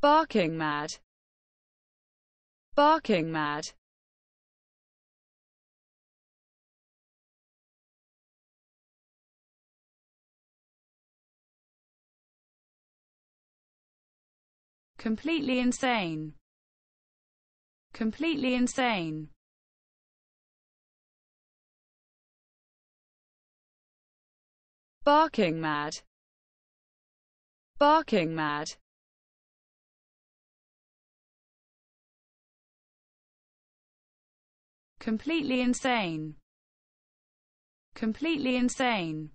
barking mad, barking mad. Completely insane. Completely insane. Barking mad. Barking mad. Completely insane. Completely insane.